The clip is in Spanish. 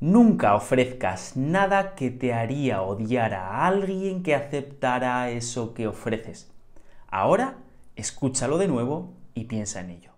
Nunca ofrezcas nada que te haría odiar a alguien que aceptara eso que ofreces. Ahora, escúchalo de nuevo y piensa en ello.